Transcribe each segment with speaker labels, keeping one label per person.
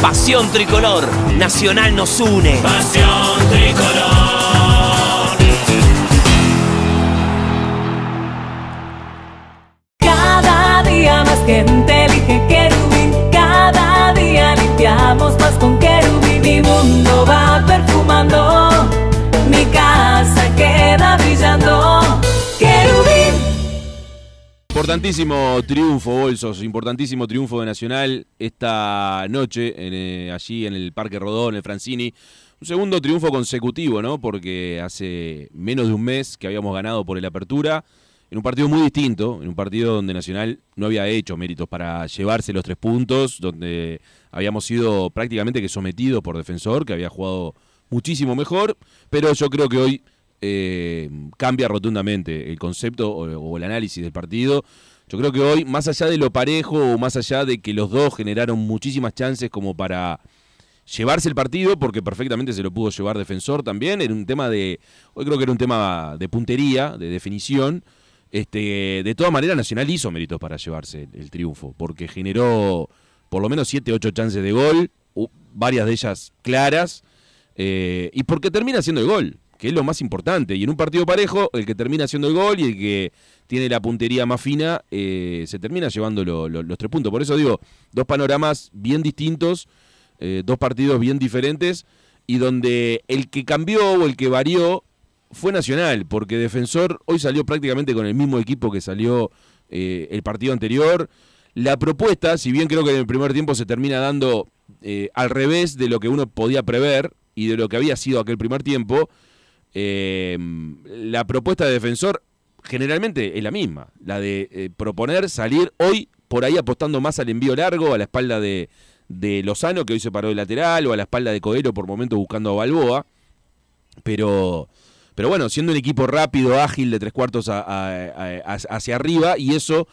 Speaker 1: Pasión tricolor, nacional nos une. Pasión tricolor. Cada día más gente Importantísimo triunfo, Bolsos, importantísimo triunfo de Nacional esta noche eh, allí en el Parque Rodó, en el Francini. Un segundo triunfo consecutivo, ¿no? Porque hace menos de un mes que habíamos ganado por el Apertura, en un partido muy distinto, en un partido donde Nacional no había hecho méritos para llevarse los tres puntos, donde habíamos sido prácticamente que sometidos por defensor, que había jugado muchísimo mejor, pero yo creo que hoy eh, cambia rotundamente el concepto o, el análisis del partido. Yo creo que hoy, más allá de lo parejo o más allá de que los dos generaron muchísimas chances como para llevarse el partido, porque perfectamente se lo pudo llevar defensor también, era un tema de, hoy creo que era un tema de puntería, de definición. Este, de toda manera Nacional hizo méritos para llevarse el, triunfo, porque generó por lo menos 7, 8 chances de gol, varias de ellas claras, eh, y porque termina siendo el gol que es lo más importante. Y en un partido parejo, el que termina haciendo el gol y el que tiene la puntería más fina, eh, se termina llevando los tres puntos. Por eso digo, dos panoramas bien distintos, eh, dos partidos bien diferentes, y donde el que cambió o el que varió fue Nacional, porque Defensor hoy salió prácticamente con el mismo equipo que salió eh, el partido anterior. La propuesta, si bien creo que en el primer tiempo se termina dando al revés de lo que uno podía prever y de lo que había sido aquel primer tiempo, eh, la propuesta de defensor generalmente es la misma, la de eh, proponer salir hoy por ahí apostando más al envío largo, a la espalda de, Lozano, que hoy se paró de lateral, o a la espalda de Codero por momentos buscando a Balboa. Pero, pero bueno, siendo un equipo rápido, ágil, de tres cuartos hacia arriba, y eso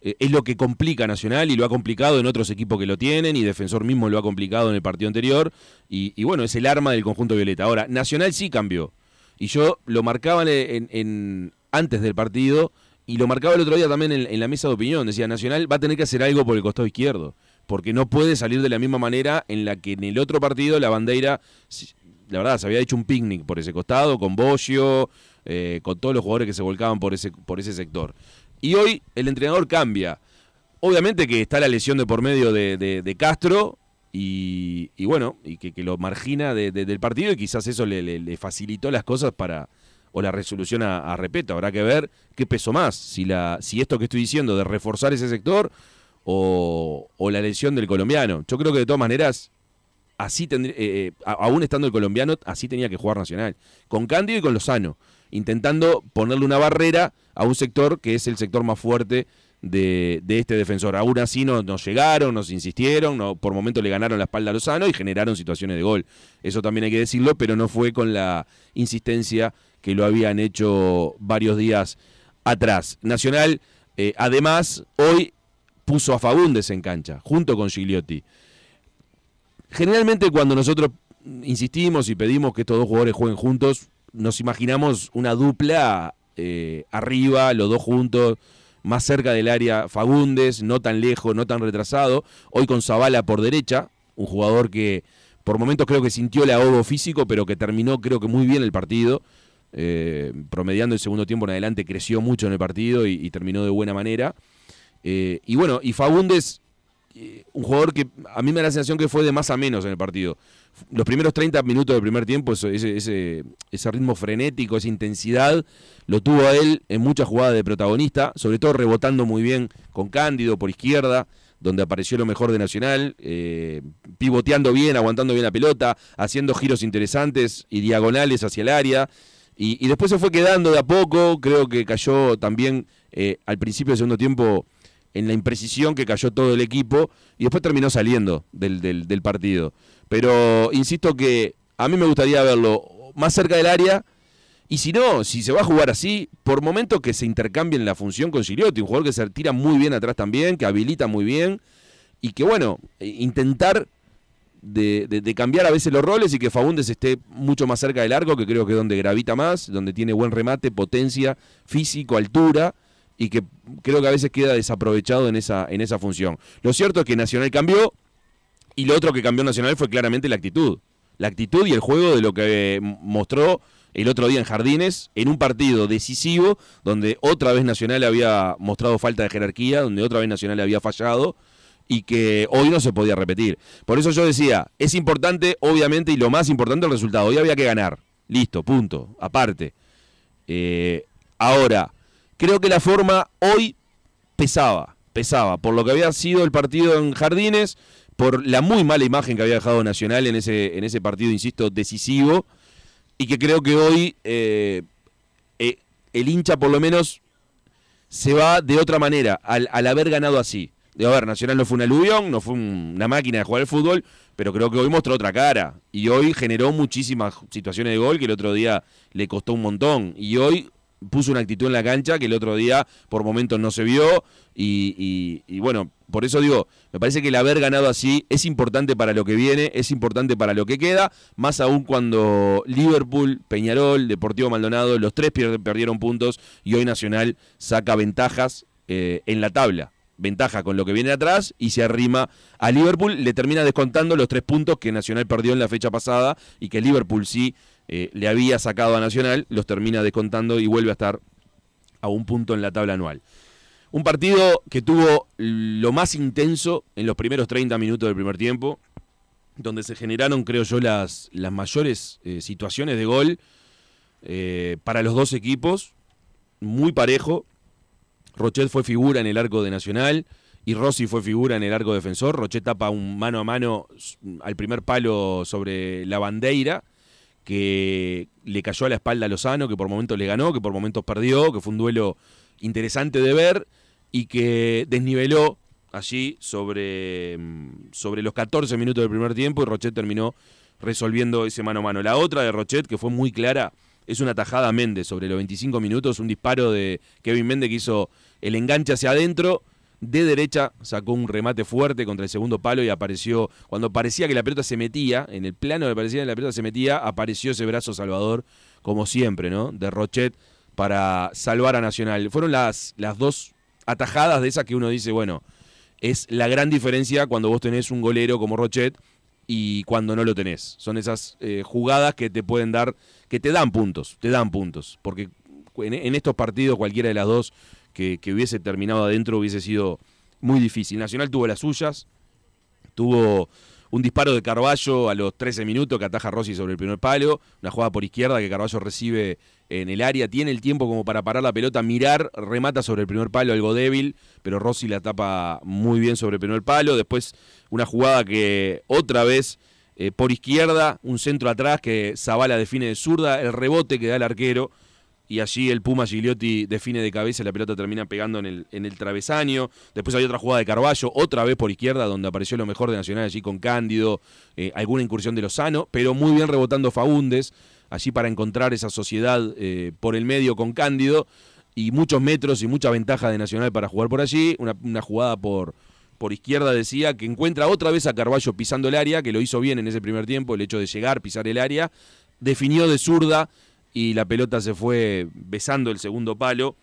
Speaker 1: eh, es lo que complica Nacional y lo ha complicado en otros equipos que lo tienen, y Defensor mismo lo ha complicado en el partido anterior, y, y bueno, es el arma del conjunto Violeta. Ahora, Nacional sí cambió. Y yo lo marcaba en, antes del partido y lo marcaba el otro día también en, la mesa de opinión. Decía, Nacional va a tener que hacer algo por el costado izquierdo, porque no puede salir de la misma manera en la que en el otro partido la bandera, la verdad, se había hecho un picnic por ese costado, con bocio eh, con todos los jugadores que se volcaban por ese, por ese sector. Y hoy el entrenador cambia. Obviamente que está la lesión de por medio de Castro, y, bueno, y que, lo margina de, del partido y quizás eso le, facilitó las cosas para, o la resolución a, Repeto, Habrá que ver qué peso más, si, la, si esto que estoy diciendo de reforzar ese sector o, la lesión del colombiano. Yo creo que de todas maneras así eh, eh, aún estando el colombiano, así tenía que jugar Nacional. Con candio y con Lozano, intentando ponerle una barrera a un sector que es el sector más fuerte de, este defensor. Aún así no, nos llegaron, nos insistieron, no, por momentos le ganaron la espalda a Lozano y generaron situaciones de gol. Eso también hay que decirlo, pero no fue con la insistencia que lo habían hecho varios días atrás. Nacional, eh, además, hoy puso a Fabundes en cancha, junto con Gigliotti. Generalmente cuando nosotros insistimos y pedimos que estos dos jugadores jueguen juntos, nos imaginamos una dupla eh, arriba, los dos juntos, más cerca del área Fagundes, no tan lejos, no tan retrasado. Hoy con Zavala por derecha, un jugador que por momentos creo que sintió el ahogo físico, pero que terminó creo que muy bien el partido. Eh, promediando el segundo tiempo en adelante, creció mucho en el partido y, terminó de buena manera. Eh, y bueno, y Fagundes, eh, un jugador que a mí me da la sensación que fue de más a menos en el partido los primeros 30 minutos del primer tiempo, ese, ese, ritmo frenético, esa intensidad, lo tuvo a él en muchas jugadas de protagonista, sobre todo rebotando muy bien con Cándido por izquierda, donde apareció lo mejor de Nacional, eh, pivoteando bien, aguantando bien la pelota, haciendo giros interesantes y diagonales hacia el área. Y, después se fue quedando de a poco, creo que cayó también eh, al principio del segundo tiempo en la imprecisión que cayó todo el equipo y después terminó saliendo del, del, partido. Pero insisto que a mí me gustaría verlo más cerca del área. Y si no, si se va a jugar así, por momentos que se intercambien la función con Gigliotti, un jugador que se tira muy bien atrás también, que habilita muy bien, y que bueno, eh, intentar de, cambiar a veces los roles y que Fagundes esté mucho más cerca del arco, que creo que es donde gravita más, donde tiene buen remate, potencia, físico, altura, y que creo que a veces queda desaprovechado en esa, en esa función. Lo cierto es que Nacional cambió y lo otro que cambió Nacional fue claramente la actitud. La actitud y el juego de lo que eh, mostró el otro día en Jardines, en un partido decisivo, donde otra vez Nacional había mostrado falta de jerarquía, donde otra vez Nacional había fallado y que hoy no se podía repetir. Por eso yo decía, es importante, obviamente, y lo más importante el resultado. Hoy había que ganar. Listo, punto. Aparte. Eh, ahora, Creo que la forma hoy pesaba, pesaba, por lo que había sido el partido en Jardines, por la muy mala imagen que había dejado Nacional en ese, en ese partido, insisto, decisivo, y que creo que hoy eh, eh, el hincha por lo menos se va de otra manera, al, haber ganado así. a ver, Nacional no fue un aluvión, no fue una máquina de jugar al fútbol, pero creo que hoy mostró otra cara. Y hoy generó muchísimas situaciones de gol que el otro día le costó un montón. Y hoy puso una actitud en la cancha que el otro día por momentos no se vio y, bueno, por eso digo, me parece que el haber ganado así es importante para lo que viene, es importante para lo que queda, más aún cuando Liverpool, Peñarol, Deportivo Maldonado, los tres perdieron puntos y hoy Nacional saca ventajas eh, en la tabla. Ventaja con lo que viene atrás y se arrima a Liverpool, le termina descontando los tres puntos que Nacional perdió en la fecha pasada y que Liverpool sí eh, le había sacado a Nacional, los termina descontando y vuelve a estar a un punto en la tabla anual. Un partido que tuvo lo más intenso en los primeros 30 minutos del primer tiempo, donde se generaron, creo yo, las, mayores eh, situaciones de gol eh, para los dos equipos, muy parejo. Rochet fue figura en el arco de Nacional y Rossi fue figura en el arco defensor. Rochet tapa un mano a mano al primer palo sobre la bandeira que le cayó a la espalda a Lozano, que por momentos le ganó, que por momentos perdió, que fue un duelo interesante de ver y que desniveló allí sobre, mm, sobre los 14 minutos del primer tiempo y Rochet terminó resolviendo ese mano a mano. La otra de Rochet, que fue muy clara, es una tajada a Méndez sobre los 25 minutos, un disparo de Kevin Méndez que hizo el enganche hacia adentro de derecha sacó un remate fuerte contra el segundo palo y apareció, cuando parecía que la pelota se metía, en el plano de parecía que la pelota se metía, apareció ese brazo salvador, como siempre, ¿no? De Rochet para salvar a Nacional. Fueron las, las dos atajadas de esas que uno dice, bueno, es la gran diferencia cuando vos tenés un golero como Rochet y cuando no lo tenés. Son esas eh, jugadas que te pueden dar, que te dan puntos, te dan puntos, porque en, estos partidos cualquiera de las dos que, hubiese terminado adentro hubiese sido muy difícil. Nacional tuvo las suyas, tuvo un disparo de Carballo a los 13 minutos que ataja Rossi sobre el primer palo, una jugada por izquierda que Carballo recibe en el área, tiene el tiempo como para parar la pelota, mirar, remata sobre el primer palo algo débil, pero Rossi la tapa muy bien sobre el primer palo, después una jugada que otra vez eh, por izquierda, un centro atrás que Zavala define de zurda, el rebote que da el arquero y allí el Puma Gigliotti define de cabeza, la pelota termina pegando en el, en el travesaño. Después hay otra jugada de Carballo, otra vez por izquierda, donde apareció lo mejor de Nacional allí con Cándido, eh, alguna incursión de Lozano, pero muy bien rebotando Faúndes, allí para encontrar esa sociedad eh, por el medio con Cándido, y muchos metros y mucha ventaja de Nacional para jugar por allí. Una, jugada por, por izquierda decía que encuentra otra vez a Carballo pisando el área, que lo hizo bien en ese primer tiempo, el hecho de llegar, pisar el área, definió de zurda y la pelota se fue besando el segundo palo.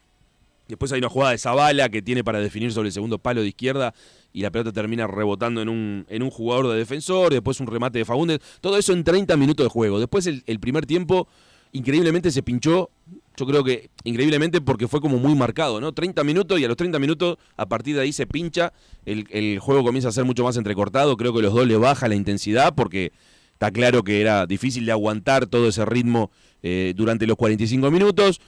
Speaker 1: Después hay una jugada de Zabala que tiene para definir sobre el segundo palo de izquierda y la pelota termina rebotando en un, en un jugador de defensor, después un remate de Fagundes. Todo eso en 30 minutos de juego. Después el, primer tiempo, increíblemente se pinchó. Yo creo que increíblemente porque fue como muy marcado, ¿no? 30 minutos y a los 30 minutos, a partir de ahí se pincha. El, el juego comienza a ser mucho más entrecortado. Creo que los dos le baja la intensidad porque Está claro que era difícil de aguantar todo ese ritmo eh, durante los 45 minutos.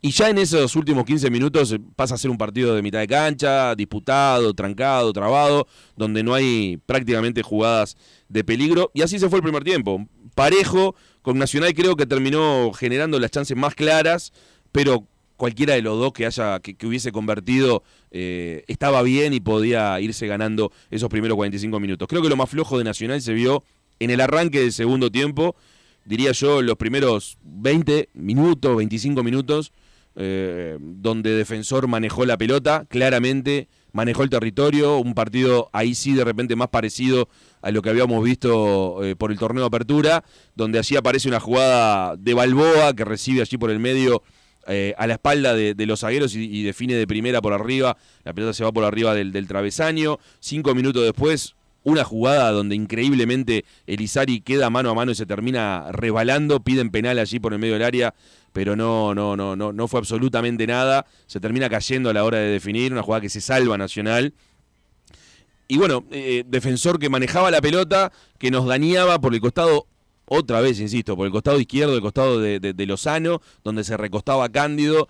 Speaker 1: Y ya en esos últimos 15 minutos eh, pasa a ser un partido de mitad de cancha, disputado, trancado, trabado, donde no hay prácticamente jugadas de peligro. Y así se fue el primer tiempo. Parejo, con Nacional creo que terminó generando las chances más claras, pero cualquiera de los dos que haya que, hubiese convertido eh, estaba bien y podía irse ganando esos primeros 45 minutos. Creo que lo más flojo de Nacional se vio en el arranque del segundo tiempo, diría yo, los primeros 20 minutos, 25 minutos, eh, donde Defensor manejó la pelota, claramente manejó el territorio, un partido ahí sí de repente más parecido a lo que habíamos visto eh, por el torneo de apertura, donde allí aparece una jugada de Balboa que recibe allí por el medio eh, a la espalda de, los zagueros y, define de primera por arriba, la pelota se va por arriba del, del travesaño, cinco minutos después una jugada donde increíblemente Elizari queda mano a mano y se termina rebalando. piden penal allí por el medio del área, pero no, no, no, no, no fue absolutamente nada, se termina cayendo a la hora de definir, una jugada que se salva Nacional. Y bueno, eh, defensor que manejaba la pelota, que nos dañaba por el costado otra vez, insisto, por el costado izquierdo, el costado de, Lozano, donde se recostaba Cándido.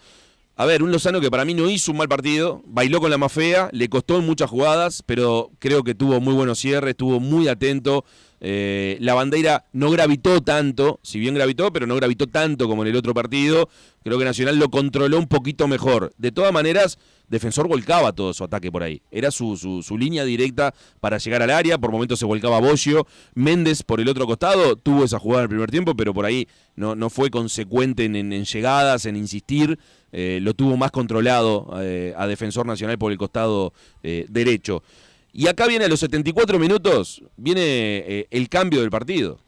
Speaker 1: A ver, un Lozano que para mí no hizo un mal partido, bailó con la más fea, le costó en muchas jugadas, pero creo que tuvo muy buenos cierres, estuvo muy atento. Eh, la bandera no gravitó tanto, si bien gravitó, pero no gravitó tanto como en el otro partido. Creo que Nacional lo controló un poquito mejor. De todas maneras, Defensor volcaba todo su ataque por ahí. Era su, su, línea directa para llegar al área. Por momentos se volcaba Bocio. Méndez por el otro costado tuvo esa jugada en el primer tiempo, pero por ahí no, no fue consecuente en, en llegadas, en insistir. Eh, lo tuvo más controlado eh, a Defensor Nacional por el costado eh, derecho. Y acá viene a los 74 minutos, viene el cambio del partido.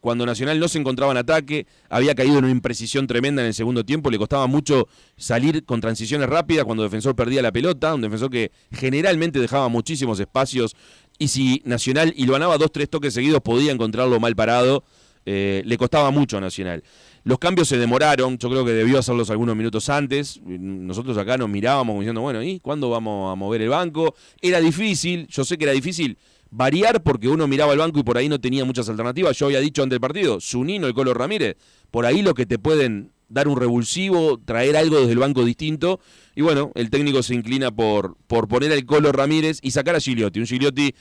Speaker 1: Cuando Nacional no se encontraba en ataque, había caído en una imprecisión tremenda en el segundo tiempo, le costaba mucho salir con transiciones rápidas cuando Defensor perdía la pelota, un defensor que generalmente dejaba muchísimos espacios y si Nacional y lo ganaba dos, tres toques seguidos podía encontrarlo mal parado, le costaba mucho a Nacional. Los cambios se demoraron, yo creo que debió hacerlos algunos minutos antes. Nosotros acá nos mirábamos diciendo, bueno, ¿y cuándo vamos a mover el banco? Era difícil, yo sé que era difícil variar porque uno miraba el banco y por ahí no tenía muchas alternativas. Yo había dicho antes del partido, Sunino, el Colo Ramírez, por ahí lo que te pueden dar un revulsivo, traer algo desde el banco distinto. Y bueno, el técnico se inclina por, por poner al Colo Ramírez y sacar a Giliotti, Un Giliotti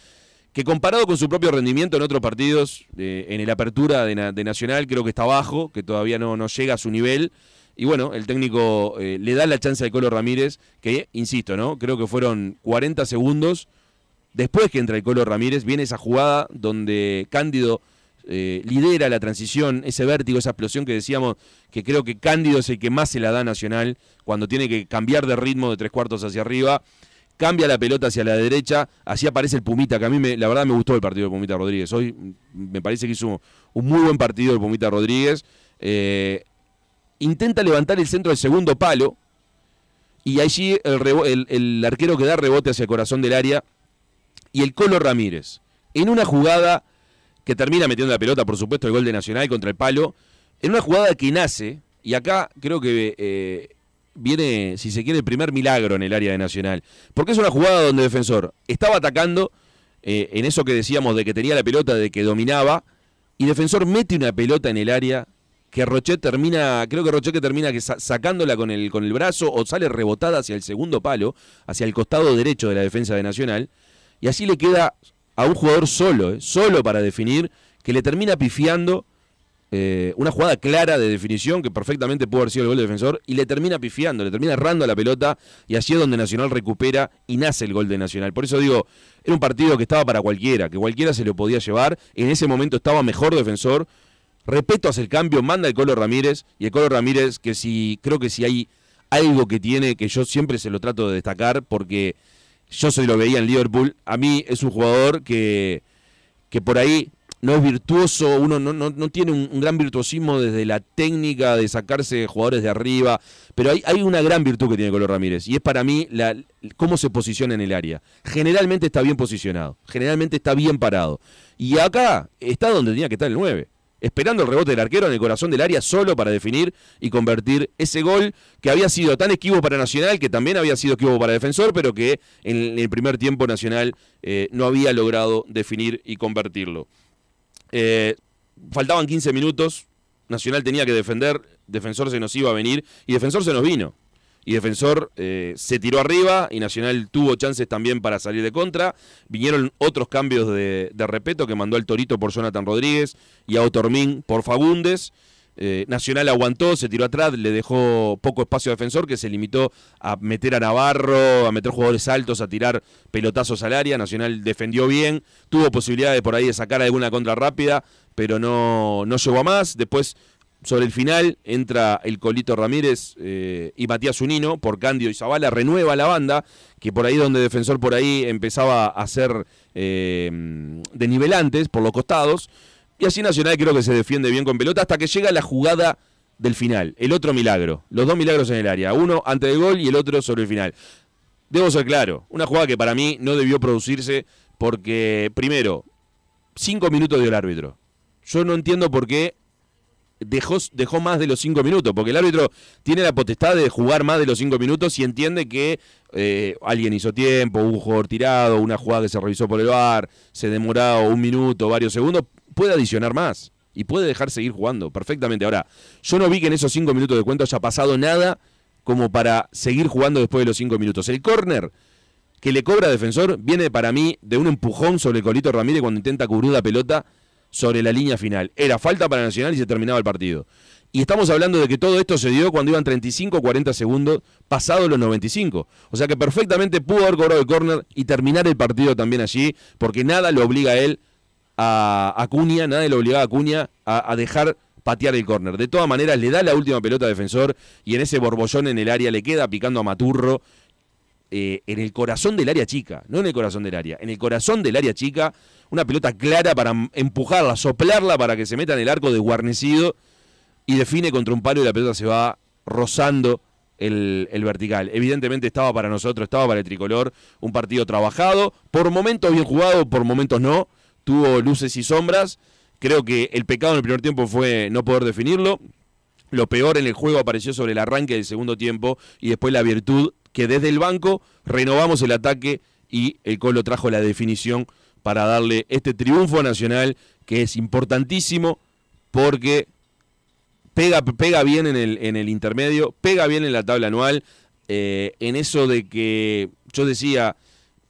Speaker 1: que comparado con su propio rendimiento en otros partidos, eh, en el apertura de, Nacional, creo que está bajo, que todavía no, no llega a su nivel. Y bueno, el técnico eh, le da la chance al Colo Ramírez, que, insisto, ¿no? Creo que fueron 40 segundos después que entra el Colo Ramírez, viene esa jugada donde Cándido eh, lidera la transición, ese vértigo, esa explosión que decíamos, que creo que Cándido es el que más se la da a Nacional cuando tiene que cambiar de ritmo de tres cuartos hacia arriba cambia la pelota hacia la derecha, así aparece el Pumita, que a mí la verdad me gustó el partido de Pumita Rodríguez. Hoy me parece que hizo un muy buen partido el Pumita Rodríguez. Eh, intenta levantar el centro del segundo palo y allí el, arquero que da rebote hacia el corazón del área y el Colo Ramírez. En una jugada que termina metiendo la pelota, por supuesto, el gol de Nacional contra el palo, en una jugada que nace, y acá creo que eh, viene, si se quiere, el primer milagro en el área de Nacional. Porque es una jugada donde defensor estaba atacando, eh, en eso que decíamos de que tenía la pelota, de que dominaba, y defensor mete una pelota en el área que Rochet termina, creo que Rochet que termina sacándola con el, con el brazo o sale rebotada hacia el segundo palo, hacia el costado derecho de la defensa de Nacional, y así le queda a un jugador solo, eh, solo para definir, que le termina pifiando eh, una jugada clara de definición que perfectamente pudo haber sido el gol de defensor y le termina pifiando, le termina errando a la pelota y así es donde Nacional recupera y nace el gol de Nacional. Por eso digo, era un partido que estaba para cualquiera, que cualquiera se lo podía llevar. En ese momento estaba mejor defensor. Repeto, hace el cambio, manda el Colo Ramírez y el Colo Ramírez que si creo que si hay algo que tiene que yo siempre se lo trato de destacar porque yo soy lo veía en Liverpool, a mí es un jugador que que por ahí no es virtuoso, uno no, tiene un, gran virtuosismo desde la técnica de sacarse jugadores de arriba, pero hay, una gran virtud que tiene Color Ramírez y es para mí la, cómo se posiciona en el área. Generalmente está bien posicionado, generalmente está bien parado. Y acá está donde tenía que estar el 9, esperando el rebote del arquero en el corazón del área solo para definir y convertir ese gol que había sido tan esquivo para Nacional, que también había sido esquivo para Defensor, pero que en el primer tiempo Nacional eh, no había logrado definir y convertirlo. Eh, faltaban 15 minutos, Nacional tenía que defender, Defensor se nos iba a venir y Defensor se nos vino. Y Defensor eh, se tiró arriba y Nacional tuvo chances también para salir de contra. Vinieron otros cambios de, de repeto que mandó al Torito por Jonathan Rodríguez y a Otormín por Fagundes. Eh, Nacional aguantó, se tiró atrás, le dejó poco espacio a defensor, que se limitó a meter a Navarro, a meter jugadores altos, a tirar pelotazos al área. Nacional defendió bien, tuvo posibilidad de por ahí de sacar alguna contra rápida, pero no, no llegó a más. Después, sobre el final, entra el Colito Ramírez eh, y Matías Unino por Candio y Zavala, renueva la banda, que por ahí donde defensor por ahí empezaba a ser eh, mm, denivelantes por los costados. Y así Nacional creo que se defiende bien con pelota hasta que llega la jugada del final, el otro milagro, los dos milagros en el área, uno ante el gol y el otro sobre el final. Debo ser claro, una jugada que para mí no debió producirse porque, primero, cinco minutos dio el árbitro. Yo no entiendo por qué dejó, dejó más de los cinco minutos, porque el árbitro tiene la potestad de jugar más de los cinco minutos y entiende que eh, alguien hizo tiempo, un jugador tirado, una jugada que se revisó por el bar, se demoró un minuto, varios segundos, puede adicionar más y puede dejar seguir jugando perfectamente. Ahora, yo no vi que en esos cinco minutos de cuento haya pasado nada como para seguir jugando después de los cinco minutos. El córner que le cobra defensor viene para mí de un empujón sobre el Colito Ramírez cuando intenta cubrir la pelota sobre la línea final. Era falta para Nacional y se terminaba el partido. Y estamos hablando de que todo esto se dio cuando iban 35 o 40 segundos pasados los 95. O sea que perfectamente pudo haber cobrado el córner y terminar el partido también allí, porque nada lo obliga a él, a Acuña, nada le obliga a Acuña a, dejar patear el córner. De todas maneras, le da la última pelota a defensor y en ese borbollón en el área le queda picando a Maturro eh, en el corazón del área chica, no en el corazón del área, en el corazón del área chica, una pelota clara para empujarla, soplarla para que se meta en el arco de guarnecido y define contra un palo y la pelota se va rozando el, el, vertical. Evidentemente estaba para nosotros, estaba para el tricolor, un partido trabajado, por momentos bien jugado, por momentos no, tuvo luces y sombras. Creo que el pecado en el primer tiempo fue no poder definirlo. Lo peor en el juego apareció sobre el arranque del segundo tiempo y después la virtud que desde el banco renovamos el ataque y el Colo trajo la definición para darle este triunfo nacional que es importantísimo porque pega, pega bien en el, intermedio, pega bien en la tabla anual, eh, en eso de que yo decía,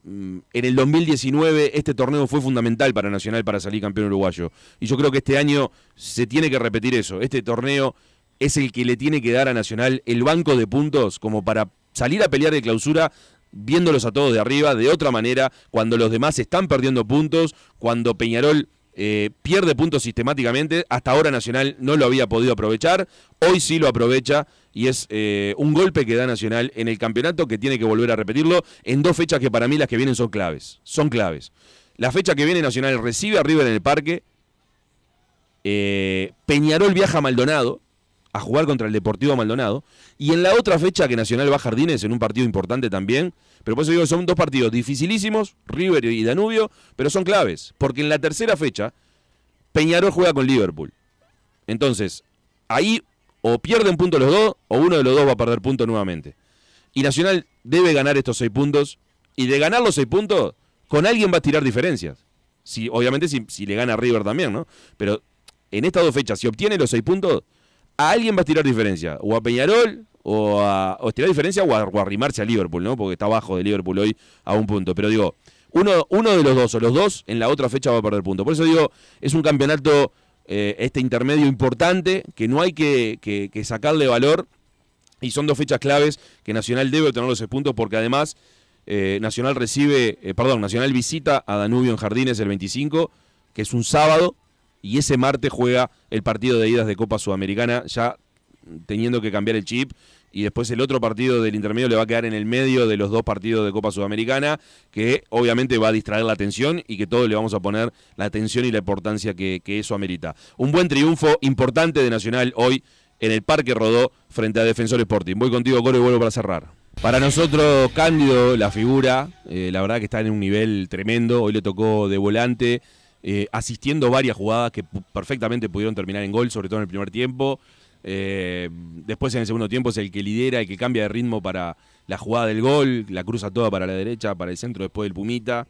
Speaker 1: mm, en el 2019 este torneo fue fundamental para Nacional para salir campeón uruguayo. Y yo creo que este año se tiene que repetir eso. Este torneo es el que le tiene que dar a Nacional el banco de puntos como para salir a pelear de clausura viéndolos a todos de arriba, de otra manera, cuando los demás están perdiendo puntos, cuando Peñarol eh, pierde puntos sistemáticamente, hasta ahora Nacional no lo había podido aprovechar, hoy sí lo aprovecha y es eh, un golpe que da Nacional en el campeonato que tiene que volver a repetirlo en dos fechas que para mí las que vienen son claves, son claves. La fecha que viene Nacional recibe a River en el parque, eh, Peñarol viaja a Maldonado, a jugar contra el Deportivo Maldonado. Y en la otra fecha que Nacional va a Jardines, en un partido importante también. Pero por eso digo, son dos partidos dificilísimos, River y Danubio, pero son claves. Porque en la tercera fecha, Peñarol juega con Liverpool. Entonces, ahí o pierden punto los dos, o uno de los dos va a perder puntos nuevamente. Y Nacional debe ganar estos seis puntos. Y de ganar los seis puntos, con alguien va a tirar diferencias. Si, obviamente si, si le gana a River también, ¿no? Pero en estas dos fechas, si obtiene los seis puntos, a alguien va a tirar diferencia, o a Peñarol, o a estirar diferencia, o, a, a arrimarse a Liverpool, ¿no? Porque está abajo de Liverpool hoy a un punto. Pero digo, uno, uno de los dos, o los dos, en la otra fecha va a perder punto. Por eso digo, es un campeonato, eh, este intermedio importante, que no hay que, sacarle valor. Y son dos fechas claves que Nacional debe obtener los puntos porque además eh, Nacional recibe, eh, perdón, Nacional visita a Danubio en Jardines el 25, que es un sábado, y ese martes juega el partido de idas de Copa Sudamericana, ya teniendo que cambiar el chip. Y después el otro partido del intermedio le va a quedar en el medio de los dos partidos de Copa Sudamericana, que obviamente va a distraer la atención y que todos le vamos a poner la atención y la importancia que, eso amerita. Un buen triunfo importante de Nacional hoy en el Parque Rodó frente a Defensor Sporting. Voy contigo, Coro, y vuelvo para cerrar. Para nosotros, Cándido, la figura, eh, la verdad que está en un nivel tremendo. Hoy le tocó de volante eh, asistiendo varias jugadas que perfectamente pudieron terminar en gol, sobre todo en el primer tiempo. Eh, después en el segundo tiempo es el que lidera, el que cambia de ritmo para la jugada del gol, la cruza toda para la derecha, para el centro después del Pumita.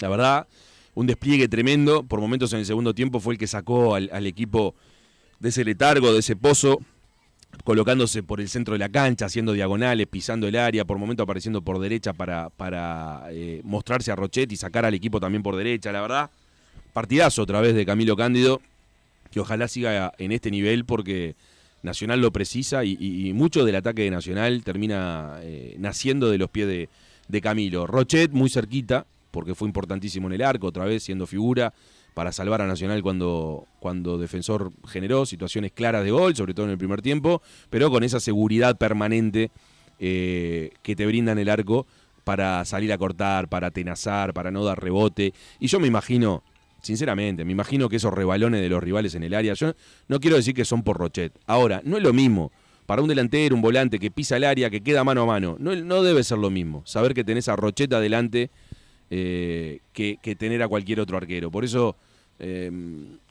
Speaker 1: La verdad, un despliegue tremendo. Por momentos en el segundo tiempo fue el que sacó al, equipo de ese letargo, de ese pozo, colocándose por el centro de la cancha, haciendo diagonales, pisando el área, por momentos apareciendo por derecha para, para eh, mostrarse a Rochetti y sacar al equipo también por derecha. La verdad, partidazo otra vez de Camilo Cándido, que ojalá siga en este nivel porque Nacional lo precisa y, mucho del ataque de Nacional termina eh, naciendo de los pies de, Camilo. Rochet muy cerquita, porque fue importantísimo en el arco, otra vez siendo figura para salvar a Nacional cuando, cuando Defensor generó situaciones claras de gol, sobre todo en el primer tiempo, pero con esa seguridad permanente eh, que te brinda en el arco para salir a cortar, para atenazar, para no dar rebote. Y yo me imagino sinceramente, me imagino que esos rebalones de los rivales en el área, yo no quiero decir que son por Rochet. Ahora, no es lo mismo para un delantero, un volante que pisa el área, que queda mano a mano. No, no debe ser lo mismo saber que tenés a Rochet adelante eh, que, tener a cualquier otro arquero. Por eso eh,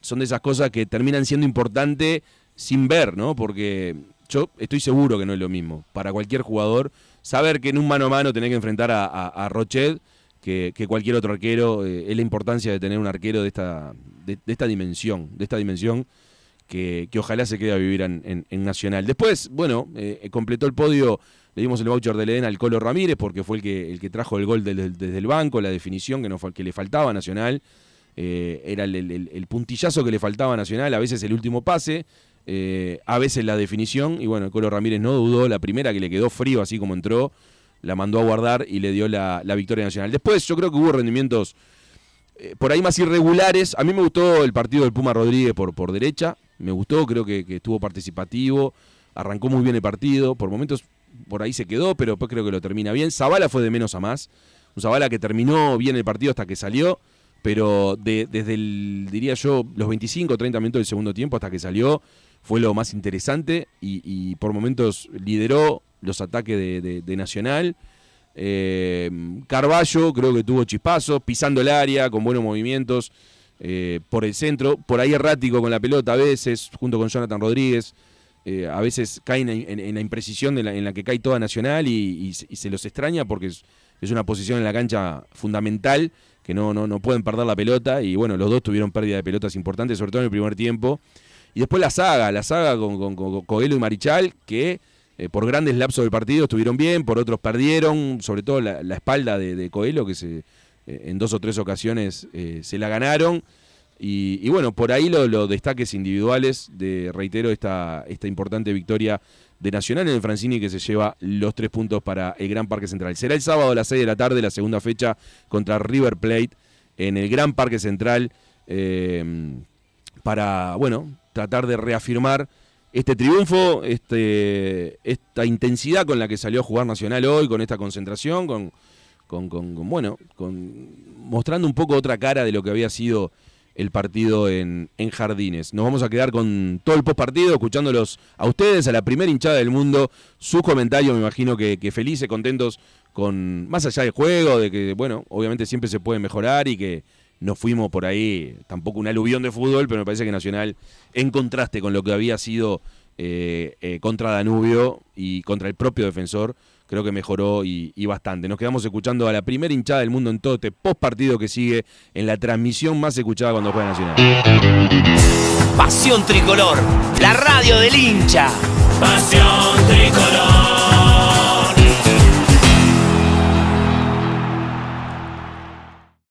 Speaker 1: son de esas cosas que terminan siendo importantes sin ver, ¿no? Porque yo estoy seguro que no es lo mismo para cualquier jugador saber que en un mano a mano tenés que enfrentar a, a, a Rochet que, cualquier otro arquero. Eh, es la importancia de tener un arquero de esta, de, esta dimensión, de esta dimensión que, ojalá se quede a vivir en, en, Nacional. Después, bueno, eh, completó el podio, le dimos el voucher de Edén al Colo Ramírez porque fue el que, el que trajo el gol desde el banco, la definición que, no, que le faltaba a Nacional. Eh, era el, puntillazo que le faltaba a Nacional, a veces el último pase, a veces la definición, y bueno, el Colo Ramírez no dudó, la primera que le quedó frío así como entró, la mandó a guardar y le dio la, victoria nacional. Después yo creo que hubo rendimientos eh, por ahí más irregulares. A mí me gustó el partido del Puma Rodríguez por, por derecha, me gustó, creo que, estuvo participativo, arrancó muy bien el partido, por momentos por ahí se quedó, pero creo que lo termina bien. Zavala fue de menos a más, un Zavala que terminó bien el partido hasta que salió pero desde el, diría yo, los 25 o 30 minutos del segundo tiempo hasta que salió, fue lo más interesante y por momentos lideró, los ataques de, Nacional. Eh, Carballo creo que tuvo chispazos, pisando el área con buenos movimientos eh, por el centro, por ahí errático con la pelota a veces, junto con Jonathan Rodríguez. Eh, a veces caen en, la imprecisión en la que cae toda Nacional y, se los extraña porque es, una posición en la cancha fundamental que no, no, no pueden perder la pelota y bueno, los dos tuvieron pérdida de pelotas importantes, sobre todo en el primer tiempo. Y después la saga, la saga con, Cogelo y Marichal, que eh, por grandes lapsos del partido estuvieron bien, por otros perdieron, sobre todo la, espalda de, Coelho, que se, eh, en dos o tres ocasiones eh, se la ganaron. Y, bueno, por ahí los destaques individuales de, reitero, esta, esta importante victoria de Nacional en el Francini que se lleva los tres puntos para el Gran Parque Central. Será el sábado a las 6 de la tarde, la segunda fecha contra River Plate en el Gran Parque Central para, bueno, tratar de reafirmar este triunfo, este, esta intensidad con la que salió a jugar Nacional hoy, con esta concentración, con, bueno, con, mostrando un poco otra cara de lo que había sido el partido en, en, Jardines. Nos vamos a quedar con todo el postpartido, escuchándolos a ustedes, a la primera hinchada del mundo, sus comentarios, me imagino que, que, felices, contentos con, más allá del juego, de que, bueno, obviamente siempre se puede mejorar y que no fuimos por ahí, tampoco un aluvión de fútbol, pero me parece que Nacional, en contraste con lo que había sido eh, eh, contra Danubio y contra el propio defensor, creo que mejoró y, bastante. Nos quedamos escuchando a la primera hinchada del mundo en todo este post partido que sigue en la transmisión más escuchada cuando juega Nacional. Pasión Tricolor, la radio del hincha. Pasión Tricolor.